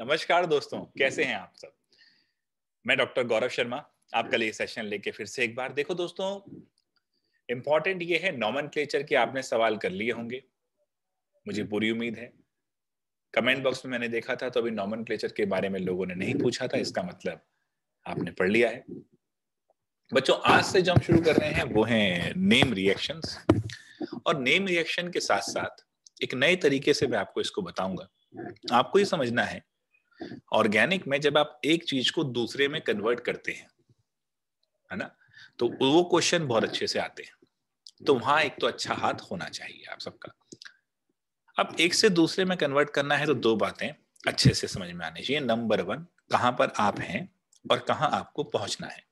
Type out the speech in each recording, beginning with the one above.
नमस्कार दोस्तों कैसे हैं आप सब मैं डॉक्टर गौरव शर्मा आपका लिए सेशन लेके फिर से एक बार देखो दोस्तों इंपॉर्टेंट ये है नॉमन क्लेचर के आपने सवाल कर लिए होंगे मुझे पूरी उम्मीद है कमेंट बॉक्स में मैंने देखा था तो अभी नॉमन क्लेचर के बारे में लोगों ने नहीं पूछा था इसका मतलब आपने पढ़ लिया है बच्चों आज से जो हम शुरू कर रहे हैं वो है नेम रिएक्शन और नेम रिएक्शन के साथ साथ एक नए तरीके से मैं आपको इसको बताऊंगा आपको ये समझना है ऑर्गेनिक में जब आप एक चीज को दूसरे में कन्वर्ट करते हैं है ना तो वो क्वेश्चन बहुत अच्छे से आते हैं तो वहां एक तो अच्छा हाथ होना चाहिए आप सबका अब एक से दूसरे में कन्वर्ट करना है तो दो बातें अच्छे से समझ में आनी चाहिए नंबर वन कहां पर आप हैं और कहा आपको पहुंचना है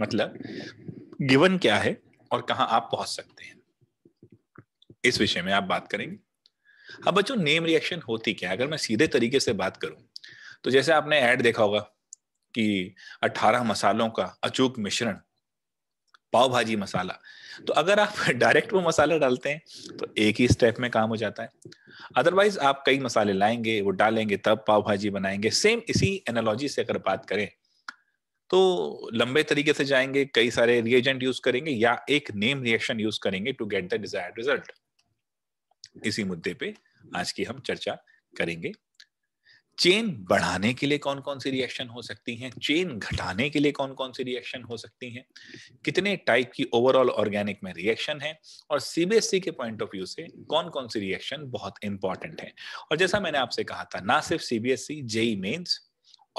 मतलब गिवन क्या है और कहाँ आप पहुंच सकते हैं इस विषय में आप बात करेंगे अब बच्चों नेम रिएक्शन होती क्या है अगर मैं सीधे तरीके से बात करूं तो जैसे आपने ऐड देखा होगा कि 18 मसालों का अचूक मिश्रण पाव भाजी मसाला तो अगर आप डायरेक्ट वो मसाला डालते हैं तो एक ही स्टेप में काम हो जाता है अदरवाइज आप कई मसाले लाएंगे वो डालेंगे तब पाव भाजी बनाएंगे सेम इसी एनालॉजी से अगर बात करें तो लंबे तरीके से जाएंगे कई सारे रिएजेंट यूज करेंगे या एक नेम रिएक्शन यूज करेंगे to get the desired result इसी मुद्दे पे आज की हम चर्चा करेंगे चेन बढ़ाने के लिए कौन कौन सी रिएक्शन हो सकती हैं चेन घटाने के लिए कौन कौन सी रिएक्शन हो सकती हैं कितने टाइप की ओवरऑल ऑर्गेनिक में रिएक्शन है और सीबीएसई के पॉइंट ऑफ व्यू से कौन कौन सी रिएक्शन बहुत इंपॉर्टेंट है और जैसा मैंने आपसे कहा था ना सिर्फ सीबीएसई जेई मेन्स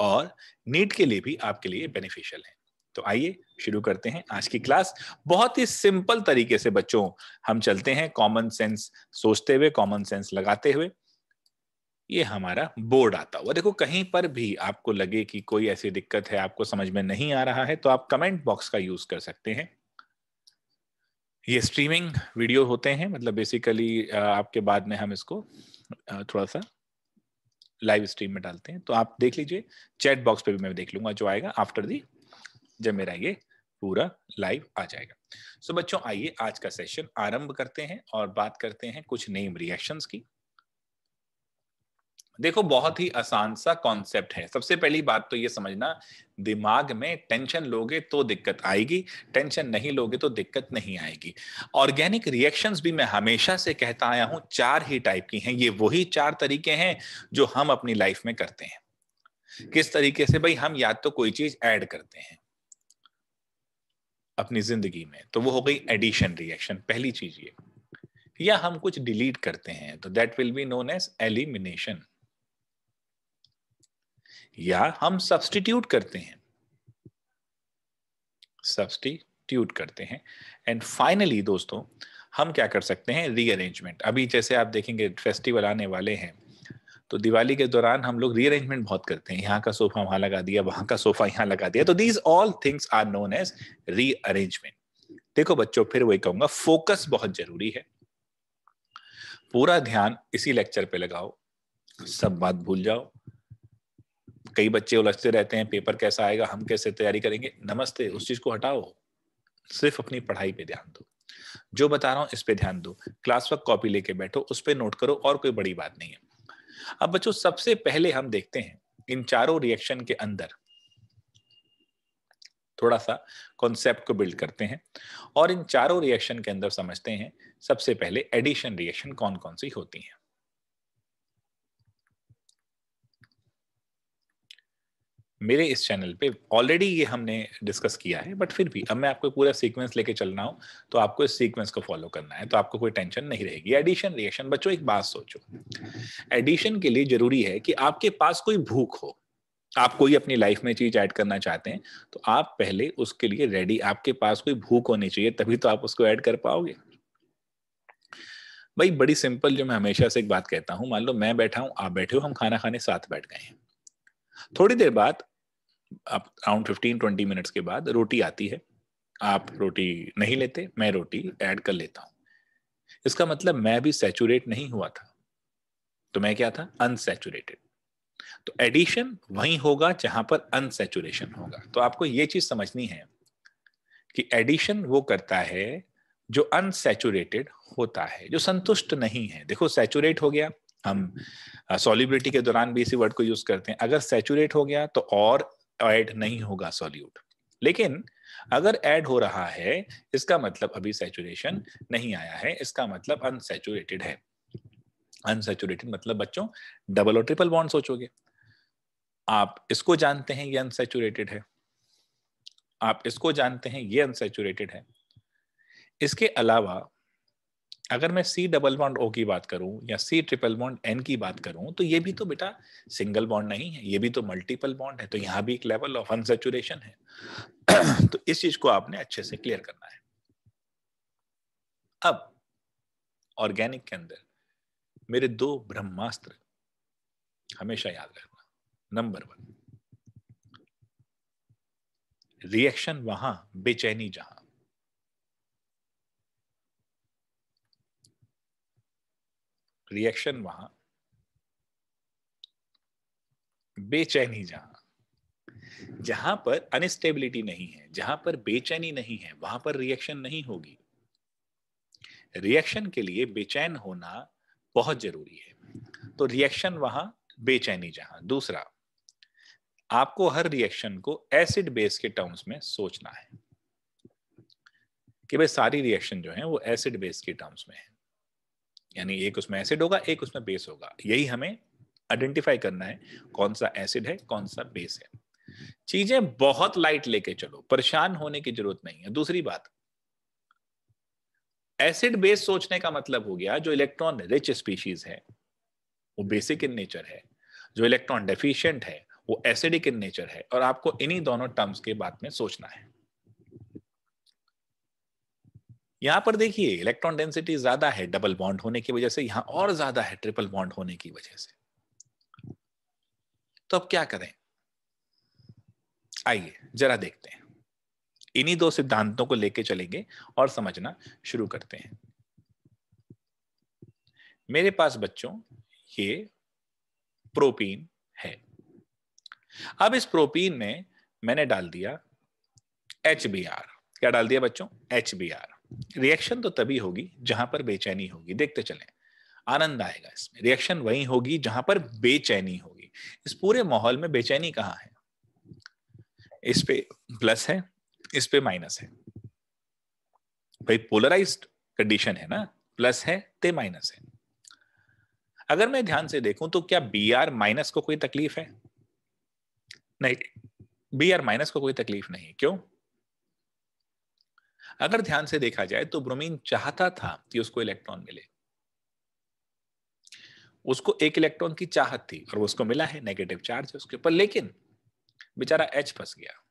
और नीट के लिए भी आपके लिए बेनिफिशियल है तो आइए शुरू करते हैं आज की क्लास बहुत ही सिंपल तरीके से बच्चों हम चलते हैं कॉमन सेंस सोचते हुए कॉमन सेंस लगाते हुए ये हमारा बोर्ड आता हुआ देखो कहीं पर भी आपको लगे कि कोई ऐसी दिक्कत है आपको समझ में नहीं आ रहा है तो आप कमेंट बॉक्स का यूज कर सकते हैं ये स्ट्रीमिंग वीडियो होते हैं मतलब बेसिकली आपके बाद में हम इसको थोड़ा सा लाइव स्ट्रीम में डालते हैं तो आप देख लीजिए चैट बॉक्स पे भी मैं देख लूंगा जो आएगा आफ्टर दी जब मेरा ये पूरा लाइव आ जाएगा सो so, बच्चों आइए आज का सेशन आरंभ करते हैं और बात करते हैं कुछ नेम रिएक्शंस की देखो बहुत ही आसान सा कॉन्सेप्ट है सबसे पहली बात तो ये समझना दिमाग में टेंशन लोगे तो दिक्कत आएगी टेंशन नहीं लोगे तो दिक्कत नहीं आएगी ऑर्गेनिक रिएक्शंस भी मैं हमेशा से कहता आया हूं चार ही टाइप की हैं ये वही चार तरीके हैं जो हम अपनी लाइफ में करते हैं किस तरीके से भाई हम या तो कोई चीज ऐड करते हैं अपनी जिंदगी में तो वो हो गई एडिशन रिएक्शन पहली चीज ये या हम कुछ डिलीट करते हैं तो that will be known as elimination या हम सब्सटीट्यूट करते हैं सब्सटीट्यूट करते हैं एंड फाइनली दोस्तों हम क्या कर सकते हैं रीअरेंजमेंट अभी जैसे आप देखेंगे फेस्टिवल आने वाले हैं तो दिवाली के दौरान हम लोग रीअरेंजमेंट बहुत करते हैं यहाँ का सोफा वहां लगा दिया वहां का सोफा यहाँ लगा दिया तो these all things are known as rearrangement देखो बच्चों फिर वही कहूंगा फोकस बहुत जरूरी है पूरा ध्यान इसी लेक्चर पे लगाओ सब बात भूल जाओ कई बच्चे उलझते रहते हैं पेपर कैसा आएगा हम कैसे तैयारी करेंगे नमस्ते उस चीज को हटाओ सिर्फ अपनी पढ़ाई पे ध्यान दो जो बता रहा हूँ इस पे ध्यान दो क्लास वक्त कॉपी लेके बैठो उस पर नोट करो और कोई बड़ी बात नहीं है अब बच्चों सबसे पहले हम देखते हैं इन चारों रिएक्शन के अंदर थोड़ा सा कॉन्सेप्ट को बिल्ड करते हैं और इन चारों रिएक्शन के अंदर समझते हैं सबसे पहले एडिशन रिएक्शन कौन कौन सी होती हैं मेरे इस चैनल पे ऑलरेडी ये हमने डिस्कस किया है बट फिर भी अब मैं आपको पूरा सीक्वेंस लेके चलना हूं तो आपको इस सीक्वेंस को फॉलो करना है तो आपको कोई टेंशन नहीं रहेगी एडिशन रिएक्शन बच्चों एक बात सोचो एडिशन के लिए जरूरी है कि आपके पास कोई भूख हो आप कोई अपनी लाइफ में चीज ऐड करना चाहते हैं तो आप पहले उसके लिए रेडी आपके पास कोई भूख होनी चाहिए तभी तो आप उसको ऐड कर पाओगे भाई बड़ी सिंपल जो मैं हमेशा से एक बात कहता हूँ मान लो मैं बैठा हूँ आप बैठे हो हम खाना खाने साथ बैठ गए हैं थोड़ी देर बाद आप अराउंड फिफ्टीन ट्वेंटी मिनट्स के बाद रोटी आती है आप रोटी नहीं लेते मैं रोटी ऐड कर लेता हूं इसका मतलब मैं भी सेचुरेट नहीं हुआ था तो मैं क्या था अनसेचुरेटेड तो एडिशन वही होगा जहां पर अनसेचुरेशन होगा तो आपको ये चीज समझनी है कि एडिशन वो करता है जो अनसेचुरेटेड होता है जो संतुष्ट नहीं है देखो सेचुरेट हो गया हम सॉल्यूबिलिटी uh, के दौरान भी इसी वर्ड को यूज करते हैं अगर सेचुरेट हो गया तो और ऐड नहीं होगा सॉल्यूट लेकिन अगर ऐड हो रहा है इसका मतलब अभी सेचुरेशन नहीं आया है इसका मतलब अनसेचुरेटेड है अनसेचुरेटेड मतलब बच्चों डबल और ट्रिपल बॉन्ड सोचोगे आप इसको जानते हैं ये अनसेचुरेटेड है आप इसको जानते हैं ये अनसेचुरेटेड है इसके अलावा अगर मैं सी डबल बॉन्ड ओ की बात करूं या सी ट्रिपल बॉन्ड एन की बात करूं तो ये भी हम्म। तो बेटा सिंगल बॉन्ड नहीं है ये भी तो मल्टीपल बॉन्ड है तो यहाँ भी एक लेवल ऑफ अनसेचुरेशन है तो इस चीज को आपने अच्छे से क्लियर करना है अब ऑर्गेनिक के अंदर मेरे दो ब्रह्मास्त्र हमेशा याद रखना नंबर वन रिएक्शन वहां बेचैनी जहां रिएक्शन वहां बेचैनी जहां जहां पर अनस्टेबिलिटी नहीं है जहां पर बेचैनी नहीं है वहां पर रिएक्शन नहीं होगी रिएक्शन के लिए बेचैन होना बहुत जरूरी है तो रिएक्शन वहां बेचैनी जहां दूसरा आपको हर रिएक्शन को एसिड बेस के टर्म्स में सोचना है कि भाई सारी रिएक्शन जो है वो एसिड बेस के टर्म्स में है यानी एक उसमें एसिड होगा एक उसमें बेस होगा यही हमें आइडेंटिफाई करना है कौन सा एसिड है कौन सा बेस है चीजें बहुत लाइट लेके चलो परेशान होने की जरूरत नहीं है दूसरी बात एसिड बेस सोचने का मतलब हो गया जो इलेक्ट्रॉन रिच स्पीशीज है वो बेसिक इन नेचर है जो इलेक्ट्रॉन डेफिशिएंट है वो एसिडिक इन नेचर है और आपको इन्हीं दोनों टर्म्स के बात में सोचना है यहाँ पर देखिए इलेक्ट्रॉन डेंसिटी ज्यादा है डबल बॉन्ड होने की वजह से यहाँ और ज्यादा है ट्रिपल बॉन्ड होने की वजह से तो अब क्या करें आइए जरा देखते हैं इन्हीं दो सिद्धांतों को लेके चलेंगे और समझना शुरू करते हैं मेरे पास बच्चों ये प्रोपीन है अब इस प्रोपीन में मैंने डाल दिया एच क्या डाल दिया बच्चों एच बी आर रिएक्शन तो तभी होगी जहां पर बेचैनी होगी देखते चले आनंद आएगा इसमें रिएक्शन वही होगी जहां पर बेचैनी होगी इस पूरे माहौल में बेचैनी कहाँ है इस पे प्लस है इस पे माइनस है भाई पोलराइज्ड कंडीशन है ना प्लस है ते माइनस है अगर मैं ध्यान से देखूं तो क्या बी आर माइनस को कोई तकलीफ है नहीं बी आर माइनस को कोई तकलीफ नहीं क्यों अगर ध्यान से देखा जाए तो ब्रोमीन चाहता था कि उसको इलेक्ट्रॉन मिले उसको एक इलेक्ट्रॉन की चाहत थी और उसको मिला है नेगेटिव चार्ज है उसके ऊपर लेकिन बेचारा एच फंस गया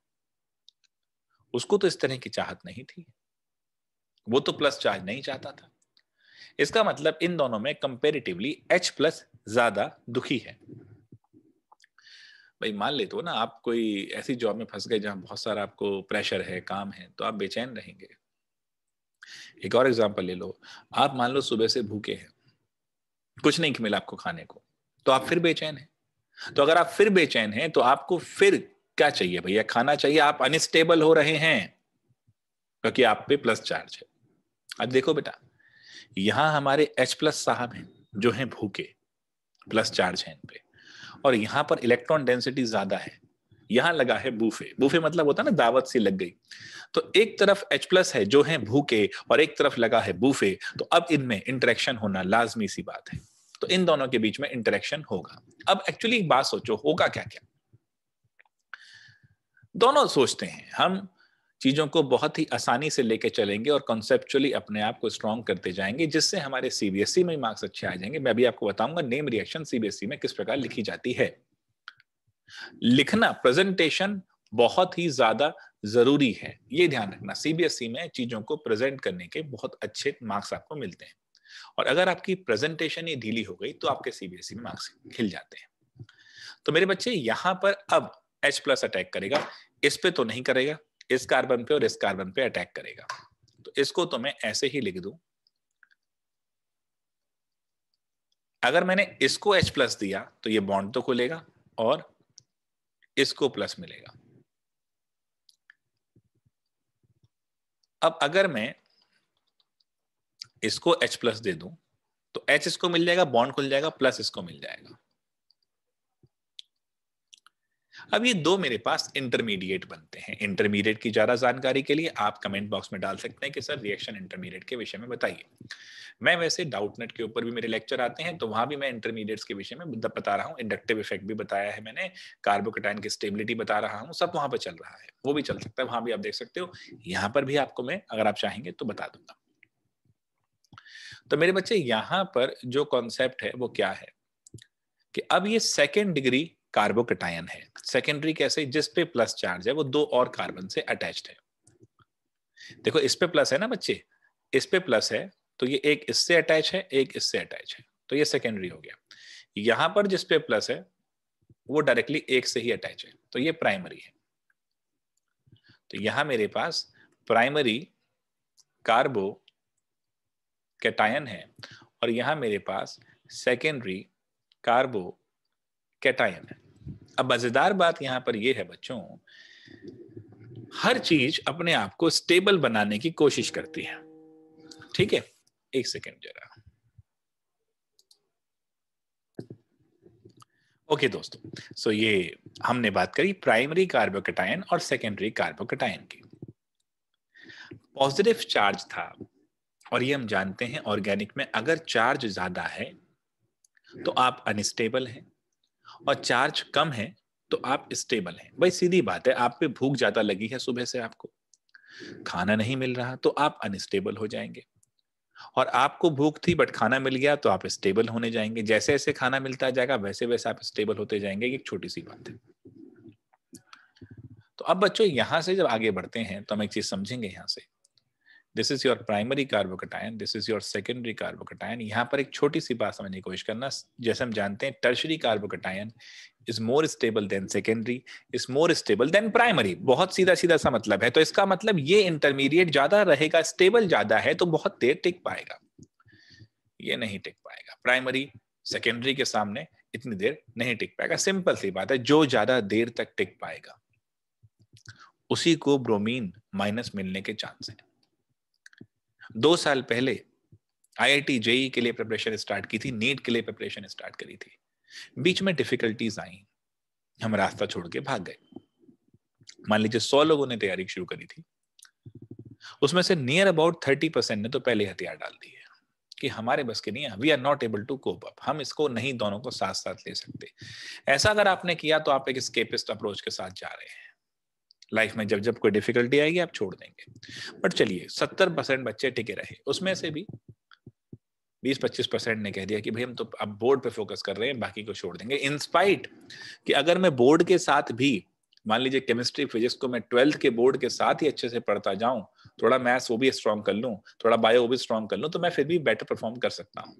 उसको तो इस तरह की चाहत नहीं थी वो तो प्लस चार्ज नहीं चाहता था इसका मतलब इन दोनों में कंपेरेटिवली एच प्लस ज्यादा दुखी है भाई मान लेते हो ना आप कोई ऐसी जॉब में फंस गए जहां बहुत सारा आपको प्रेशर है काम है तो आप बेचैन रहेंगे एक और एग्जाम्पल ले लो आप मान लो सुबह से भूखे हैं कुछ नहीं मिला आपको खाने को तो आप फिर बेचैन है तो अगर आप फिर बेचैन हैं तो आपको फिर क्या चाहिए भैया खाना चाहिए आप अनस्टेबल हो रहे हैं क्योंकि आप पे प्लस चार्ज है अब देखो बेटा यहां हमारे एच प्लस साहब हैं जो हैं भूखे प्लस चार्ज है इन पे और यहाँ पर इलेक्ट्रॉन डेंसिटी ज्यादा है यहाँ लगा है बूफे बूफे मतलब होता है ना दावत सी लग गई तो एक तरफ एच प्लस है जो है भूखे और एक तरफ लगा है बूफे तो अब इनमें इंटरेक्शन होना लाजमी सी बात है तो इन दोनों के बीच में इंटरेक्शन होगा अब एक्चुअली एक बात सोचो होगा क्या क्या दोनों सोचते हैं हम चीज़ों को बहुत ही आसानी से लेके चलेंगे और कॉन्सेप्चुअली अपने आप को स्ट्रॉन्ग करते जाएंगे जिससे हमारे सीबीएसई e में मार्क्स अच्छे आ जाएंगे मैं अभी आपको बताऊंगा नेम रिएक्शन सीबीएसई में किस प्रकार लिखी जाती है लिखना प्रेजेंटेशन बहुत ही ज्यादा जरूरी है ये ध्यान रखना सीबीएसई e में चीजों को प्रेजेंट करने के बहुत अच्छे मार्क्स आपको मिलते हैं और अगर आपकी प्रेजेंटेशन ही ढीली हो गई तो आपके सीबीएसई e में मार्क्स खिल जाते हैं तो मेरे बच्चे यहां पर अब एच प्लस अटैक करेगा इस पे तो नहीं करेगा इस कार्बन पे और इस कार्बन पे अटैक करेगा तो इसको तो मैं ऐसे ही लिख दू अगर मैंने इसको H प्लस दिया तो ये बॉन्ड तो खुलेगा और इसको प्लस मिलेगा अब अगर मैं इसको H प्लस दे दूं तो H इसको मिल जाएगा बॉन्ड खुल जाएगा प्लस इसको मिल जाएगा अब ये दो मेरे पास इंटरमीडिएट बनते हैं इंटरमीडिएट की ज्यादा जानकारी के लिए आप कमेंट बॉक्स में डाल सकते हैं कि सर रिएक्शन इंटरमीडिएट के विषय में बताइए मैं वैसे डाउटनेट के ऊपर भी मेरे लेक्चर आते हैं तो वहां भी मैं इंटरमीडिएट्स के विषय में बता रहा हूँ इंडक्टिव इफेक्ट भी बताया है मैंने कार्बोकटाइन की स्टेबिलिटी बता रहा हूँ सब वहां पर चल रहा है वो भी चल सकता है वहां भी आप देख सकते हो यहाँ पर भी आपको मैं अगर आप चाहेंगे तो बता दूंगा तो मेरे बच्चे यहां पर जो कॉन्सेप्ट है वो क्या है कि अब ये सेकेंड डिग्री कार्बोकटायन है सेकेंडरी कैसे जिस पे प्लस चार्ज है वो दो और कार्बन से अटैच है देखो इस पे प्लस है ना बच्चे इस पे प्लस है तो ये एक इससे अटैच है एक इससे अटैच है तो ये सेकेंडरी हो गया यहां पर जिस पे प्लस है वो डायरेक्टली एक से ही अटैच है तो ये प्राइमरी है तो यहां मेरे पास प्राइमरी कार्बो कैटायन है और यहां मेरे पास सेकेंडरी कार्बो कैटायन है अब मजेदार बात यहां पर यह है बच्चों हर चीज अपने आप को स्टेबल बनाने की कोशिश करती है ठीक है एक सेकेंड जरा ओके okay, दोस्तों सो so ये हमने बात करी प्राइमरी कार्बोकटायन और सेकेंडरी कार्बोकटायन की पॉजिटिव चार्ज था और ये हम जानते हैं ऑर्गेनिक में अगर चार्ज ज्यादा है तो आप अनस्टेबल हैं और चार्ज कम है तो आप स्टेबल हैं भाई सीधी बात है आप पे भूख ज्यादा लगी है सुबह से आपको खाना नहीं मिल रहा तो आप अनस्टेबल हो जाएंगे और आपको भूख थी बट खाना मिल गया तो आप स्टेबल होने जाएंगे जैसे जैसे खाना मिलता जाएगा वैसे वैसे आप स्टेबल होते जाएंगे एक छोटी सी बात है तो अब बच्चों यहां से जब आगे बढ़ते हैं तो हम एक चीज समझेंगे यहां से this is your primary carbocation this is your secondary carbocation यहाँ पर एक छोटी सी बात समझने की कोशिश करना जैसे हम जानते हैं tertiary carbocation is more stable than secondary is more stable than primary बहुत सीधा सीधा सा मतलब है तो इसका मतलब ये इंटरमीडिएट ज्यादा रहेगा स्टेबल ज्यादा है तो बहुत देर टिक पाएगा ये नहीं टिक पाएगा प्राइमरी सेकेंडरी के सामने इतनी देर नहीं टिक पाएगा सिंपल सी बात है जो ज्यादा देर तक टिक पाएगा उसी को ब्रोमीन माइनस मिलने के चांस है दो साल पहले आईआईटी जेई e के लिए प्रिपरेशन स्टार्ट की थी नीट के लिए प्रिपरेशन स्टार्ट करी थी बीच में डिफिकल्टीज आई हम रास्ता छोड़ के भाग गए मान लीजिए सौ लोगों ने तैयारी शुरू करी थी उसमें से नियर अबाउट थर्टी परसेंट ने तो पहले हथियार डाल दिए कि हमारे बस के नहीं है we are not able to cope up हम इसको नहीं दोनों को साथ साथ ले सकते ऐसा अगर आपने किया तो आप एक स्केपिस्ट अप्रोच के साथ जा रहे हैं लाइफ में जब जब कोई डिफिकल्टी आएगी आप छोड़ देंगे बट चलिए सत्तर परसेंट बच्चे टिके रहे उसमें से भी बीस पच्चीस परसेंट ने कह दिया कि भाई हम तो अब बोर्ड पे फोकस कर रहे हैं बाकी को छोड़ देंगे इंस्पाइट कि अगर मैं बोर्ड के साथ भी मान लीजिए केमिस्ट्री फिजिक्स को मैं ट्वेल्थ के बोर्ड के साथ ही अच्छे से पढ़ता जाऊं थोड़ा मैथ्स वो भी स्ट्रांग कर लूं थोड़ा बायो वो भी स्ट्रांग कर लूं तो मैं फिर भी बेटर परफॉर्म कर सकता हूँ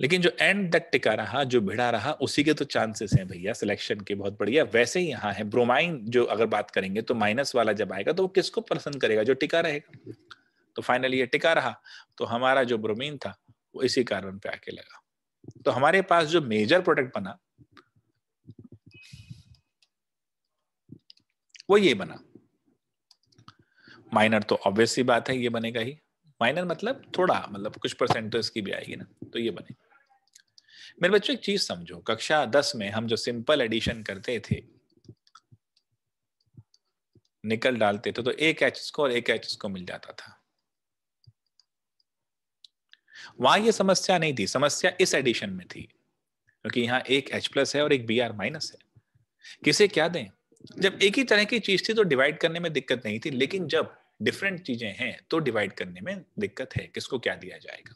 लेकिन जो एंड तक टिका रहा जो भिड़ा रहा उसी के तो चांसेस हैं भैया सिलेक्शन के बहुत बढ़िया वैसे ही यहाँ है ब्रोमाइन जो अगर बात करेंगे तो माइनस वाला जब आएगा तो वो किसको पसंद करेगा जो टिका रहेगा तो फाइनली ये टिका रहा तो हमारा जो ब्रोमीन था वो इसी कारण पे आके लगा तो हमारे पास जो मेजर प्रोडक्ट बना वो ये बना माइनर तो ऑब्वियसली बात है ये बनेगा ही माइनर मतलब थोड़ा मतलब कुछ परसेंटेज तो की भी आएगी ना तो ये बनेगा मेरे बच्चों एक चीज समझो कक्षा दस में हम जो सिंपल एडिशन करते थे निकल डालते थे तो एक एच को और एक एच को मिल जाता था वहां ये समस्या नहीं थी समस्या इस एडिशन में थी क्योंकि यहां एक एच प्लस है और एक बी आर माइनस है किसे क्या दें जब एक ही तरह की चीज थी तो डिवाइड करने में दिक्कत नहीं थी लेकिन जब डिफरेंट चीजें हैं तो डिवाइड करने में दिक्कत है किसको क्या दिया जाएगा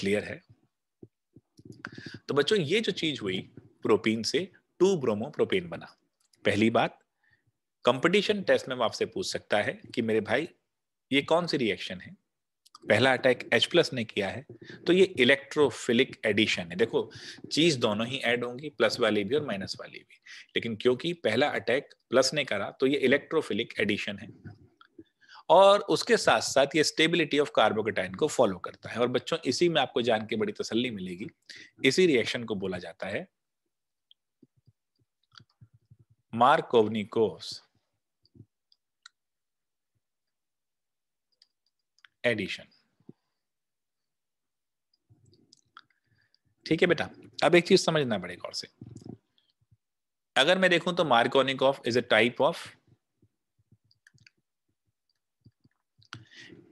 क्लियर है तो बच्चों ये जो चीज हुई प्रोपीन से टू ब्रोमो प्रोपेन बना पहली बात कंपटीशन टेस्ट में आपसे पूछ सकता है कि मेरे भाई ये कौन सी रिएक्शन है पहला अटैक एच प्लस ने किया है तो ये इलेक्ट्रोफिलिक एडिशन है देखो चीज दोनों ही ऐड होंगी प्लस वाली भी और माइनस वाली भी लेकिन क्योंकि पहला अटैक प्लस ने करा तो ये इलेक्ट्रोफिलिक एडिशन है और उसके साथ साथ ये स्टेबिलिटी ऑफ कार्बोकेटाइन को फॉलो करता है और बच्चों इसी में आपको जान के बड़ी तसल्ली मिलेगी इसी रिएक्शन को बोला जाता है मार्कोवनिकोस एडिशन ठीक है बेटा अब एक चीज समझना पड़ेगा और से अगर मैं देखूं तो Markovnikov is a type of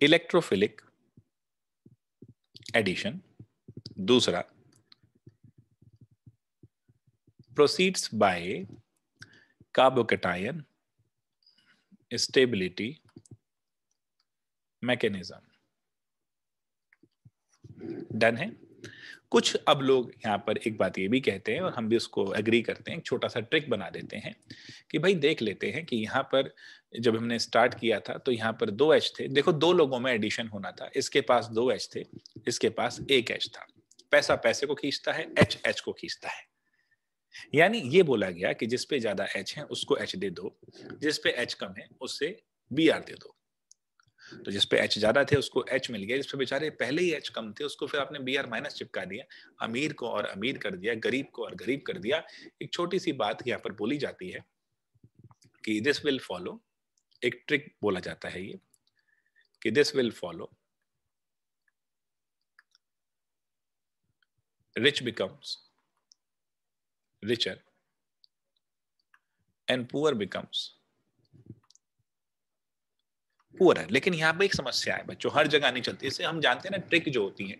electrophilic addition दूसरा proceeds by carbocation stability mechanism done है कुछ अब लोग यहाँ पर एक बात ये भी कहते हैं और हम भी उसको एग्री करते हैं एक छोटा सा ट्रिक बना देते हैं कि भाई देख लेते हैं कि यहाँ पर जब हमने स्टार्ट किया था तो यहाँ पर दो एच थे देखो दो लोगों में एडिशन होना था इसके पास दो एच थे इसके पास एक एच था पैसा पैसे को खींचता है एच एच को खींचता है यानी ये बोला गया कि जिसपे ज्यादा एच है उसको एच दे दो जिसपे एच कम है उससे बी आर दे दो तो जिसपे एच ज्यादा थे उसको एच मिल गया जिसपे बेचारे पहले ही एच कम थे उसको फिर आपने बी आर माइनस चिपका दिया अमीर को और अमीर कर दिया गरीब को और गरीब कर दिया एक छोटी सी बात यहाँ पर बोली जाती है कि दिस विल फॉलो एक ट्रिक बोला जाता है ये कि this will follow rich becomes richer and poor becomes poor है लेकिन यहाँ पे एक समस्या है बच्चों हर जगह नहीं चलती इससे हम जानते हैं ना ट्रिक जो होती है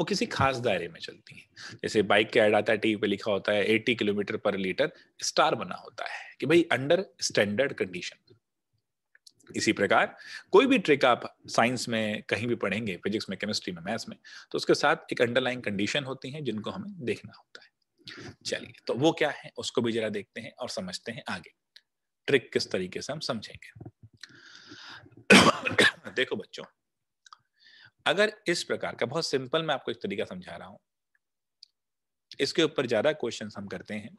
वो किसी खास दायरे में चलती है जैसे बाइक के एड आता है टीवी पे लिखा होता है 80 किलोमीटर पर लीटर स्टार बना होता है कि भाई अंडर स्टैंडर्ड कंडीशन इसी प्रकार कोई भी ट्रिक आप साइंस में कहीं भी पढ़ेंगे फिजिक्स में केमिस्ट्री में मैथ्स में तो उसके साथ एक अंडरलाइन कंडीशन होती है जिनको हमें देखना होता है चलिए तो वो क्या है उसको भी जरा देखते हैं और समझते हैं आगे ट्रिक किस तरीके से हम समझेंगे देखो बच्चों अगर इस प्रकार का बहुत सिंपल मैं आपको एक तरीका समझा रहा हूँ इसके ऊपर ज़्यादा क्वेश्चन हम करते हैं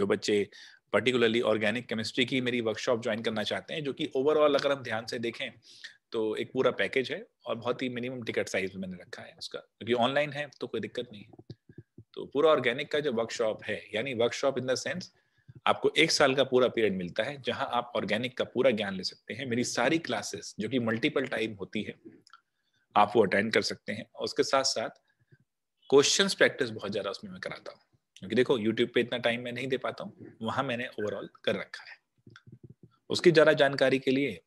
जो बच्चे पर्टिकुलरली ऑर्गेनिक केमिस्ट्री की मेरी वर्कशॉप ज्वाइन करना चाहते हैं जो कि ओवरऑल अगर हम ध्यान से देखें तो एक पूरा पैकेज है और बहुत ही मिनिमम टिकट साइज में मैंने रखा है उसका क्योंकि ऑनलाइन है तो कोई दिक्कत नहीं है तो पूरा ऑर्गेनिक का जो वर्कशॉप है यानी वर्कशॉप इन द सेंस आपको एक साल का पूरा पीरियड मिलता है जहां आप ऑर्गेनिक का पूरा ज्ञान ले सकते हैं मेरी सारी क्लासेस जो कि मल्टीपल टाइम होती है आप वो अटेंड कर सकते हैं और उसके साथ साथ क्वेश्चंस प्रैक्टिस बहुत ज़्यादा उसमें मैं कराता हूँ क्योंकि देखो यूट्यूब पे इतना टाइम मैं नहीं दे पाता हूँ वहां मैंने ओवरऑल कर रखा है उसकी ज़्यादा जानकारी के लिए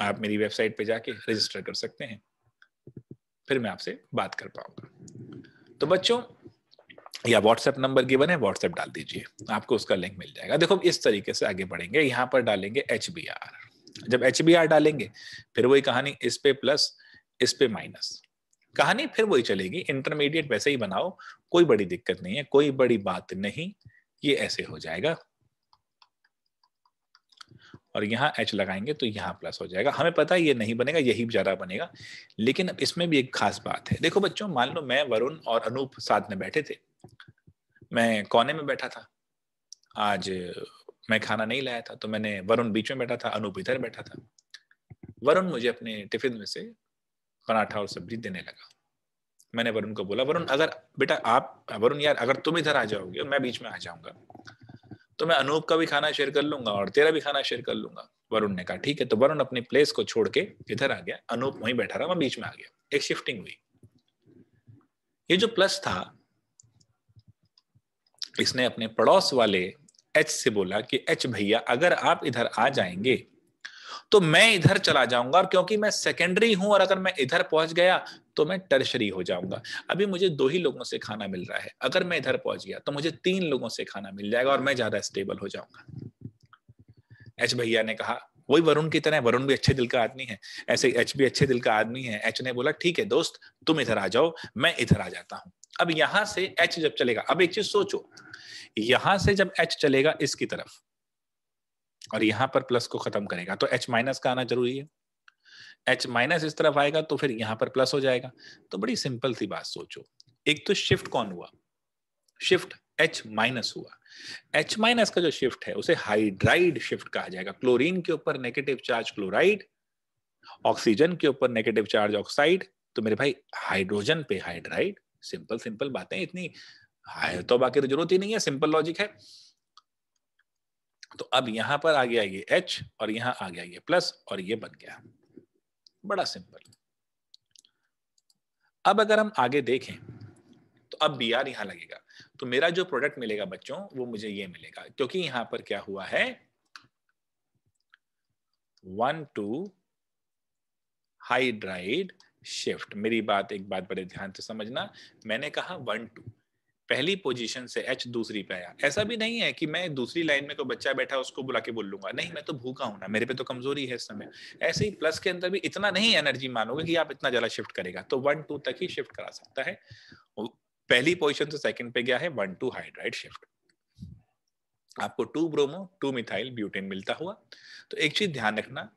आप मेरी वेबसाइट पे जाके रजिस्टर कर सकते हैं फिर मैं आपसे बात कर पाऊंगा तो बच्चों या व्हाट्सएप नंबर गिवन है व्हाट्सएप डाल दीजिए आपको उसका लिंक मिल जाएगा देखो इस तरीके से आगे बढ़ेंगे यहाँ पर डालेंगे एच जब एच डालेंगे फिर वही कहानी इस पे प्लस इस पे माइनस कहानी फिर वही चलेगी इंटरमीडिएट वैसे ही बनाओ कोई बड़ी दिक्कत नहीं है कोई बड़ी बात नहीं ये ऐसे हो जाएगा और यहां एच लगाएंगे तो यहाँ प्लस हो जाएगा हमें पता है ये नहीं बनेगा यही ज्यादा बनेगा लेकिन अब इसमें भी एक खास बात है देखो बच्चों मान लो मैं वरुण और अनूप साथ में बैठे थे मैं कोने में बैठा था आज मैं खाना नहीं लाया था तो मैंने वरुण बीच में बैठा था अनूप इधर बैठा था वरुण मुझे अपने टिफिन में से पराठा और सब्जी देने लगा मैंने वरुण को बोला वरुण अगर बेटा आप वरुण यार अगर तुम इधर आ जाओगे मैं बीच में आ जाऊंगा तो मैं अनूप का भी खाना शेयर कर लूंगा और तेरा भी खाना शेयर कर लूंगा वरुण ने कहा ठीक है तो वरुण अपनी प्लेस को छोड़ के इधर आ गया अनूप वहीं बैठा रहा मैं बीच में आ गया एक शिफ्टिंग हुई ये जो प्लस था इसने अपने पड़ोस वाले एच से बोला कि एच भैया अगर आप इधर आ जाएंगे तो मैं इधर चला जाऊंगा और क्योंकि मैं सेकेंडरी हूं और अगर मैं इधर पहुंच गया तो मैं टर्शरी हो जाऊंगा अभी मुझे दो ही लोगों से खाना मिल रहा है अगर मैं इधर पहुंच गया तो मुझे तीन लोगों से खाना मिल जाएगा और मैं ज्यादा स्टेबल हो जाऊंगा एच भैया ने कहा वही वरुण की तरह वरुण भी अच्छे दिल का आदमी है ऐसे एच भी अच्छे दिल का आदमी है एच ने बोला ठीक है दोस्त तुम इधर आ जाओ मैं इधर आ जाता हूं अब यहां से एच जब चलेगा अब एक चीज सोचो यहां से जब एच चलेगा इसकी तरफ और यहां पर प्लस को खत्म करेगा तो एच माइनस का आना जरूरी है एच माइनस इस तरफ आएगा तो फिर यहां पर प्लस हो जाएगा तो बड़ी सिंपल सी बात सोचो एक तो शिफ्ट कौन हुआ शिफ्ट एच माइनस हुआ एच माइनस का जो शिफ्ट है उसे हाइड्राइड शिफ्ट कहा जाएगा क्लोरीन के ऊपर नेगेटिव चार्ज क्लोराइड ऑक्सीजन के ऊपर नेगेटिव चार्ज ऑक्साइड तो मेरे भाई हाइड्रोजन पे हाइड्राइड सिंपल सिंपल बातें इतनी हाय तो बाकी तो जरूरत ही नहीं है सिंपल लॉजिक है तो अब यहां पर आ गया ये एच और यहां आ गया ये प्लस और ये बन गया बड़ा सिंपल अब अगर हम आगे देखें तो अब बी आर यहां लगेगा तो मेरा जो प्रोडक्ट मिलेगा बच्चों वो मुझे ये मिलेगा क्योंकि यहां पर क्या हुआ है वन टू हाइड्राइड शिफ्ट मेरी बात एक बात बड़े ध्यान से समझना मैंने कहा वन टू पहली पोजीशन से एच दूसरी पे आया ऐसा भी नहीं है कि मैं दूसरी लाइन में कोई बच्चा बैठा उसको बुला के बोल लूंगा नहीं मैं तो भूखा हूं ना मेरे पे तो कमजोरी है इस समय ऐसे ही प्लस के अंदर भी इतना नहीं एनर्जी मानोगे कि आप इतना ज्यादा शिफ्ट करेगा तो वन टू तक ही शिफ्ट करा सकता है पहली पोजिशन से सेकेंड पे गया है वन टू हाइड्राइड शिफ्ट आपको two bromo two methyl butane मिलता हुआ तो एक चीज ध्यान रखना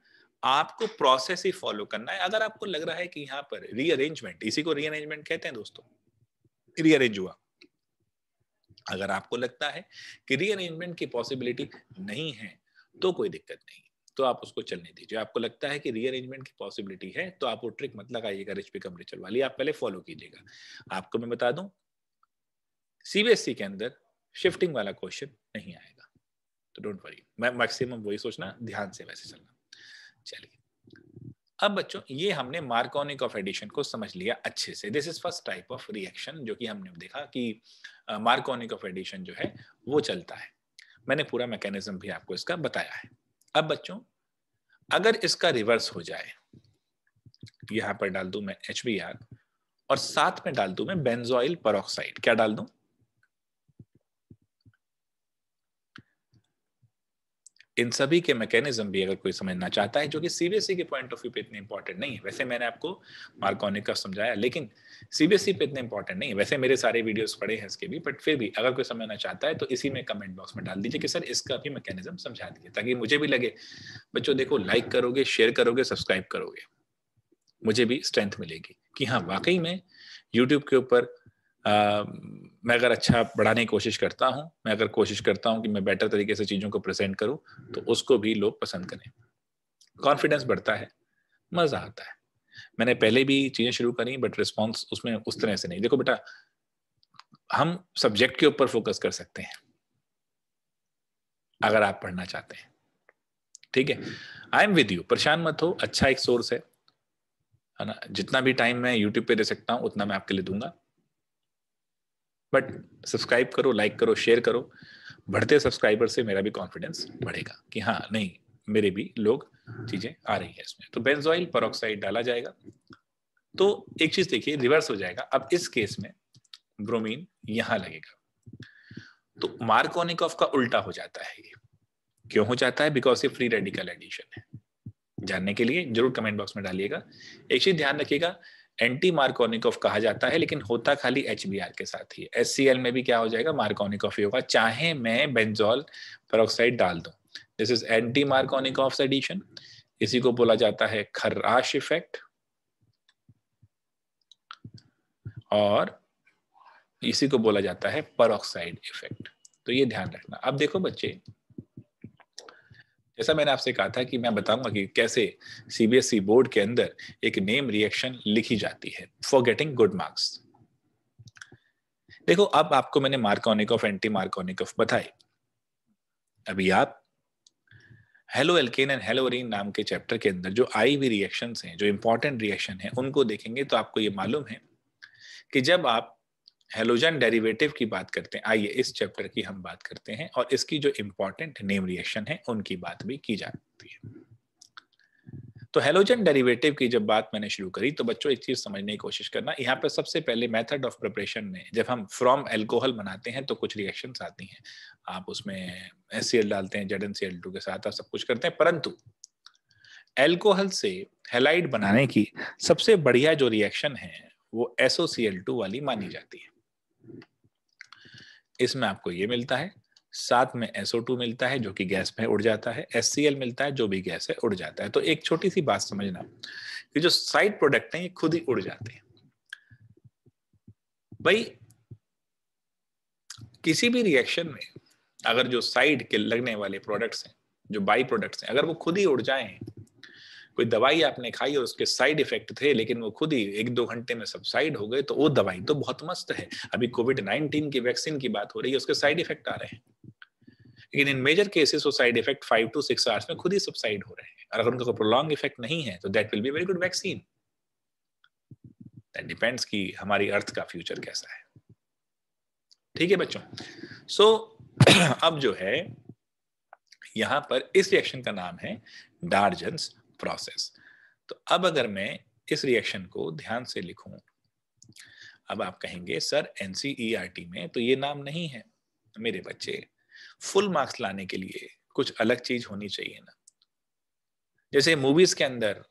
आपको प्रोसेस ही फॉलो करना है अगर आपको लग रहा है कि यहाँ पर रीअरेंजमेंट इसी को रीअरेंजमेंट कहते हैं दोस्तों रीअरेंज हुआ अगर आपको लगता है कि रीअरेंजमेंट की पॉसिबिलिटी नहीं है तो कोई दिक्कत नहीं तो आप उसको चलने दीजिए आपको लगता है कि रीअरेंजमेंट की पॉसिबिलिटी है तो आप वो ट्रिक मत लगाइएगा रिच पिकअप रिचल वाली आप पहले फॉलो कीजिएगा आपको मैं बता दूं सीबीएसई e के अंदर शिफ्टिंग वाला क्वेश्चन नहीं आएगा तो डोंट वरी मैं मैक्सिमम वही सोचना ध्यान से वैसे चलना चलिए अब बच्चों ये हमने मार्कोनिक ऑफ एडिशन को समझ लिया अच्छे से this is first type of reaction जो कि हमने देखा कि मार्कोनिक ऑफ एडिशन जो है वो चलता है मैंने पूरा मैकेनिज्म भी आपको इसका बताया है अब बच्चों अगर इसका रिवर्स हो जाए यहां पर डाल दू मैं एच और साथ में डाल दू मैं बेंजोइल पर क्या डाल दू इन सभी के मैकेनिज्म भी अगर कोई समझना चाहता है जो कि सीबीएसई हम्म। e के पॉइंट ऑफ व्यू पे इतने इंपॉर्टेंट नहीं है वैसे मैंने आपको मार्कोनिक का समझाया लेकिन सीबीएसई e पे इतने इंपॉर्टेंट नहीं है वैसे मेरे सारे वीडियोस पड़े हैं इसके भी बट फिर भी अगर कोई समझना चाहता है तो इसी में कमेंट बॉक्स में डाल दीजिए कि सर इसका भी मैकेनिज्म समझा दीजिए ताकि मुझे भी लगे बच्चों देखो लाइक करोगे शेयर करोगे सब्सक्राइब करोगे मुझे भी स्ट्रेंथ मिलेगी कि हाँ वाकई में यूट्यूब के ऊपर मैं अगर अच्छा बढ़ाने की कोशिश करता हूँ मैं अगर कोशिश करता हूँ कि मैं बेटर तरीके से चीज़ों को प्रेजेंट करूँ तो उसको भी लोग पसंद करें कॉन्फिडेंस बढ़ता है मज़ा आता है मैंने पहले भी चीज़ें शुरू करी बट रिस्पॉन्स उसमें उस तरह से नहीं देखो बेटा हम सब्जेक्ट के ऊपर फोकस कर सकते हैं अगर आप पढ़ना चाहते हैं ठीक है आई एम विद यू परेशान मत हो अच्छा एक सोर्स है ना जितना भी टाइम मैं यूट्यूब पे दे सकता हूँ उतना मैं आपके लिए दूंगा बट सब्सक्राइब करो लाइक करो शेयर करो बढ़ते सब्सक्राइबर से मेरा भी कॉन्फिडेंस बढ़ेगा कि हाँ नहीं मेरे भी लोग चीजें आ रही है इसमें तो बेंजोइल परोक्साइड डाला जाएगा तो एक चीज देखिए रिवर्स हो जाएगा अब इस केस में ब्रोमीन यहां लगेगा तो मार्कोनिकॉफ का उल्टा हो जाता है ये क्यों हो जाता है बिकॉज ये फ्री रेडिकल एडिशन है जानने के लिए जरूर कमेंट बॉक्स में डालिएगा एक चीज ध्यान रखिएगा एंटी मार्कोनिक ऑफ कहा जाता है लेकिन होता खाली एच के साथ ही एस में भी क्या हो जाएगा मार्कोनिकोव ही होगा चाहे मैं बेंजोल परोक्साइड डाल दूं this is anti Markovnikov of addition इसी को बोला जाता है खराश इफेक्ट और इसी को बोला जाता है परोक्साइड इफेक्ट तो ये ध्यान रखना अब देखो बच्चे जैसा मैंने आपसे कहा था कि मैं बताऊंगा कि कैसे सीबीएसई बोर्ड e के अंदर एक नेम रिएक्शन लिखी जाती है फॉर गेटिंग गुड मार्क्स देखो अब आपको मैंने ऑफ एंटी ऑफ बताए अभी आप haloalkane and haloarene नाम के चैप्टर के अंदर जो आई वी रिएक्शन हैं जो इंपॉर्टेंट रिएक्शन है उनको देखेंगे तो आपको ये मालूम है कि जब आप हेलोजन डेरिवेटिव की बात करते हैं आइए इस चैप्टर की हम बात करते हैं और इसकी जो इम्पोर्टेंट नेम रिएक्शन है उनकी बात भी की जाती है तो हेलोजन डेरिवेटिव की जब बात मैंने शुरू करी तो बच्चों एक चीज समझने की कोशिश करना यहाँ पर सबसे पहले मेथड ऑफ प्रिपरेशन में जब हम फ्रॉम एल्कोहल बनाते हैं तो कुछ रिएक्शन आती हैं आप उसमें एस डालते हैं जेड के साथ आप सब कुछ करते हैं परंतु एल्कोहल से हेलाइड बनाने की सबसे बढ़िया जो रिएक्शन है वो एसओसीएल टू वाली मानी जाती है इसमें आपको ये मिलता है साथ में SO2 मिलता है जो कि गैस में उड़ जाता है HCl मिलता है जो भी गैस है उड़ जाता है तो एक छोटी सी बात समझना कि जो साइड प्रोडक्ट है ये खुद ही उड़ जाते हैं भाई किसी भी रिएक्शन में अगर जो साइड के लगने वाले प्रोडक्ट्स हैं जो बाई प्रोडक्ट्स हैं अगर वो खुद ही उड़ जाए कोई दवाई आपने खाई और उसके साइड इफेक्ट थे लेकिन वो खुद ही एक दो घंटे में सबसाइड हो गए तो वो दवाई तो बहुत मस्त है अभी कोविड नाइनटीन की वैक्सीन की बात हो रही है उसके साइड इफेक्ट आ रहे हैं लेकिन इन मेजर केसेस वो side effect five to six hours में खुद ही सबसाइड हो रहे हैं और अगर उनका कोई प्रोलॉन्ग इफेक्ट नहीं है तो that will be very good vaccine that depends कि हमारी अर्थ का फ्यूचर कैसा है ठीक है बच्चों सो so, अब जो है यहां पर इस रिएक्शन का नाम है डार्जन्स प्रोसेस तो अब अगर मैं इस रिएक्शन को ध्यान से लिखूं अब आप कहेंगे सर एनसीईआरटी e में तो ये नाम नहीं है मेरे बच्चे फुल मार्क्स लाने के लिए कुछ अलग चीज होनी चाहिए ना जैसे मूवीज के अंदर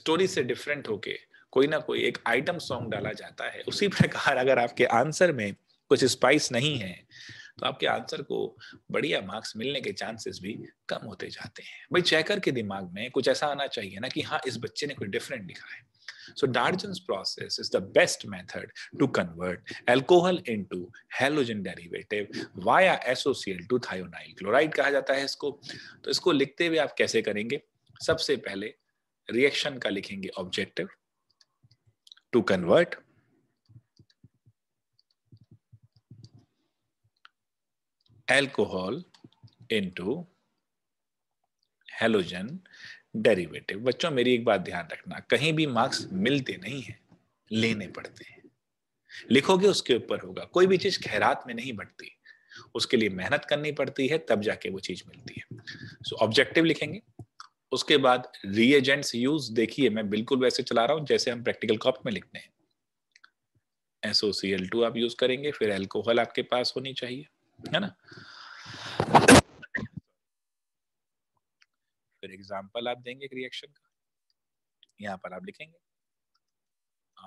स्टोरी से डिफरेंट होके कोई ना कोई एक आइटम सॉन्ग डाला जाता है उसी प्रकार अगर आपके आंसर में कुछ स्पाइस नहीं है तो आपके आंसर को बढ़िया मार्क्स मिलने के चांसेस भी कम होते जाते हैं भाई चेकर के दिमाग में कुछ ऐसा आना चाहिए ना कि हाँ इस बच्चे ने कुछ डिफरेंट लिखा है process is the best the to convert alcohol into halogen derivative via associate to thionyl chloride कहा जाता है इसको तो इसको लिखते हुए आप कैसे करेंगे सबसे पहले रिएक्शन का लिखेंगे objective to convert alcohol into halogen derivative बच्चों मेरी एक बात ध्यान रखना कहीं भी मार्क्स मिलते नहीं है लेने पड़ते हैं लिखोगे उसके ऊपर होगा कोई भी चीज खैरात में नहीं बढ़ती उसके लिए मेहनत करनी पड़ती है तब जाके वो चीज मिलती है सो so, ऑब्जेक्टिव लिखेंगे उसके बाद रिएजेंट्स यूज देखिए मैं बिल्कुल वैसे चला रहा हूं जैसे हम प्रैक्टिकल कॉप में लिखते हैं एसओसीएल टू आप यूज करेंगे फिर एल्कोहल आपके पास होनी चाहिए है ना फिर एग्जांपल आप देंगे रिएक्शन का यहां पर आप लिखेंगे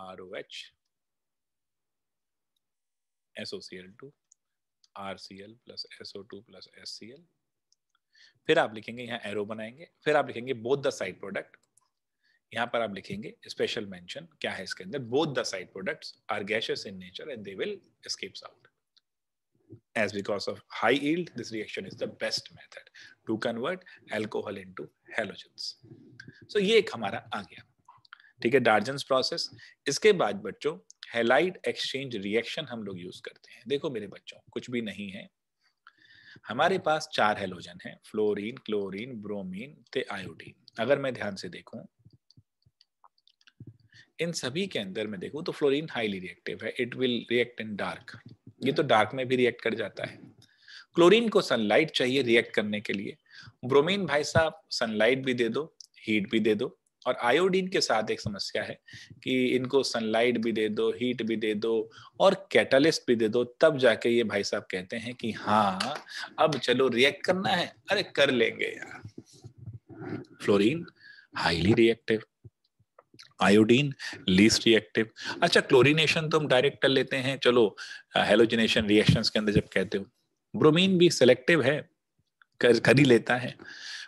R O H S C L two R C L plus SO two plus S C L फिर आप लिखेंगे यहाँ एरो बनाएंगे फिर आप लिखेंगे बोथ द साइड प्रोडक्ट यहाँ पर आप लिखेंगे स्पेशल मेंशन क्या है इसके अंदर both the side products are gaseous in nature and they will escapes out as because of high yield, this reaction is the best method to convert alcohol into halogens. So ye ek hamara aa gaya theek hai dargens process iske baad bachcho halide exchange reaction हम लोग use करते हैं देखो मेरे बच्चों कुछ भी नहीं है हमारे पास चार हेलोजन हैं फ्लोरीन क्लोरीन ब्रोमीन ते आयोडीन अगर मैं ध्यान से देखूं इन सभी के अंदर मैं देखूं तो फ्लोरीन हाईली रिएक्टिव है it will react in dark ये तो डार्क में भी रिएक्ट कर जाता है क्लोरीन को सनलाइट चाहिए रिएक्ट करने के लिए ब्रोमीन भाई साहब सनलाइट भी दे दो हीट भी दे दो और आयोडीन के साथ एक समस्या है कि इनको सनलाइट भी दे दो हीट भी दे दो और कैटलिस्ट भी दे दो तब जाके ये भाई साहब कहते हैं कि हाँ अब चलो रिएक्ट करना है अरे कर लेंगे यार fluorine highly reactive iodine least reactive अच्छा क्लोरीनेशन तो हम डायरेक्ट कर लेते हैं चलो हेलोजिनेशन uh, रिएक्शन के अंदर जब कहते हो ब्रोमीन भी सिलेक्टिव है कर, कर ही लेता है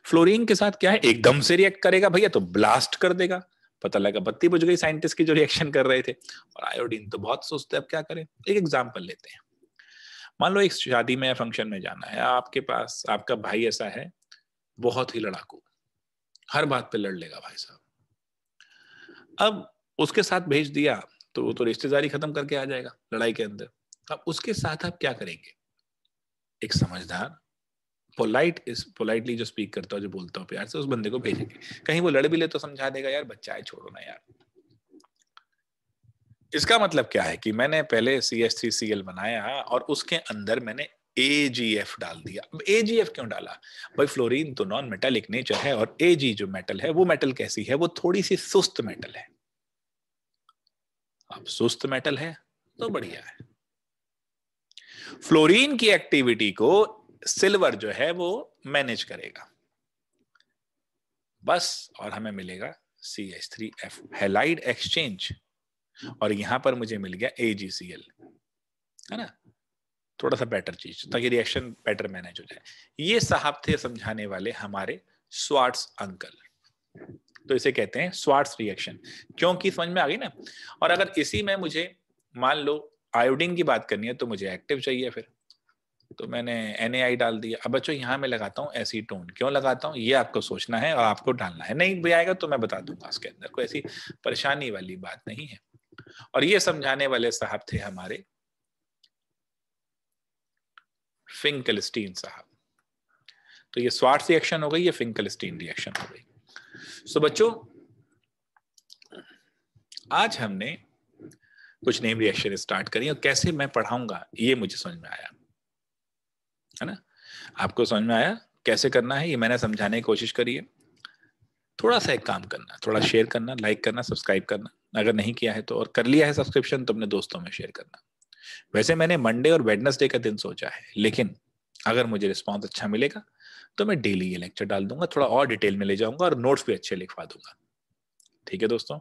फ्लोरीन के साथ क्या है एकदम से रिएक्ट करेगा भैया तो ब्लास्ट कर देगा पता लगा बत्ती बुझ गई साइंटिस्ट की जो रिएक्शन कर रहे थे और आयोडीन तो बहुत सोचते अब क्या करें एक एग्जाम्पल लेते हैं मान लो एक शादी में या फंक्शन में जाना है आपके पास आपका भाई ऐसा है बहुत ही लड़ाकू हर बात पे लड़ लेगा भाई साहब अब उसके साथ भेज दिया तो वो तो रिश्तेदारी खत्म करके आ जाएगा लड़ाई के अंदर अब उसके साथ आप क्या करेंगे एक समझदार पोलाइट इस पोलाइटली जो स्पीक करता हो जो बोलता हो प्यार से उस बंदे को भेजेंगे कहीं वो लड़ भी ले तो समझा देगा यार बच्चा है छोड़ो ना यार इसका मतलब क्या है कि मैंने पहले C S three C L बनाया और उसके अंदर मैंने एजीएफ डाल दिया एजीएफ क्यों डाला भाई फ्लोरीन तो नॉन मेटेलिक नेचर है और एजी जो मेटल है वो मेटल कैसी है वो थोड़ी सी सुस्त मेटल है अब सुस्त मेटल है तो बढ़िया है फ्लोरीन की एक्टिविटी को सिल्वर जो है वो मैनेज करेगा बस और हमें मिलेगा C H three F halide exchange और यहां पर मुझे मिल गया एजीसीएल है ना थोड़ा सा बेटर चीज ताकि रिएक्शन बेटर मैनेज हो जाए ये साहब थे समझाने वाले हमारे स्वार्ट्स अंकल तो इसे कहते हैं स्वार्ट्स रिएक्शन क्योंकि समझ में आ गई ना और अगर इसी में मुझे मान लो आयोडीन की बात करनी है तो मुझे एक्टिव चाहिए फिर तो मैंने एन डाल दिया अब बच्चों यहाँ मैं लगाता हूँ ऐसी टोन क्यों लगाता हूँ ये आपको सोचना है और आपको डालना है नहीं भी आएगा तो मैं बता दूंगा उसके अंदर कोई ऐसी परेशानी वाली बात नहीं है और ये समझाने वाले साहब थे हमारे फिंकलिस्टीन साहब तो ये स्वार्थ रिएक्शन हो गई ये फिंकलिस्टीन रिएक्शन हो गई सो so, बच्चों आज हमने कुछ नेम रिएक्शन स्टार्ट करी और कैसे मैं पढ़ाऊंगा ये मुझे समझ में आया है ना आपको समझ में आया कैसे करना है ये मैंने समझाने की कोशिश करी है थोड़ा सा एक काम करना थोड़ा शेयर करना लाइक करना सब्सक्राइब करना अगर नहीं किया है तो और कर लिया है सब्सक्रिप्शन तो अपने दोस्तों में शेयर करना वैसे मैंने मंडे और वेडनेसडे का दिन सोचा है लेकिन अगर मुझे रिस्पॉन्स अच्छा मिलेगा तो मैं डेली ये लेक्चर डाल दूंगा थोड़ा और डिटेल में ले जाऊंगा और नोट्स भी अच्छे लिखवा दूंगा ठीक है दोस्तों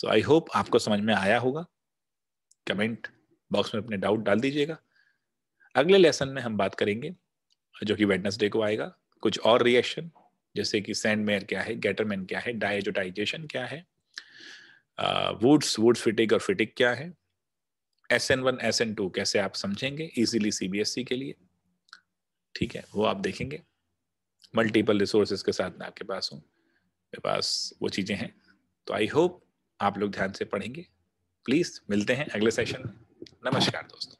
सो आई होप आपको समझ में आया होगा कमेंट बॉक्स में अपने डाउट डाल दीजिएगा अगले लेसन में हम बात करेंगे जो कि वेडनेसडे को आएगा कुछ और रिएक्शन जैसे कि सैंडमेयर क्या है गैटरमैन क्या है डायजोटाइजेशन क्या है वुड्स वुड्स फिटिक और फिटिक क्या है S N one S N two कैसे आप समझेंगे इजीली सीबीएसई e के लिए ठीक है वो आप देखेंगे मल्टीपल रिसोर्सेज के साथ में आपके पास हूँ मेरे पास वो चीज़ें हैं तो आई होप आप लोग ध्यान से पढ़ेंगे प्लीज़ मिलते हैं अगले सेशन में नमस्कार दोस्तों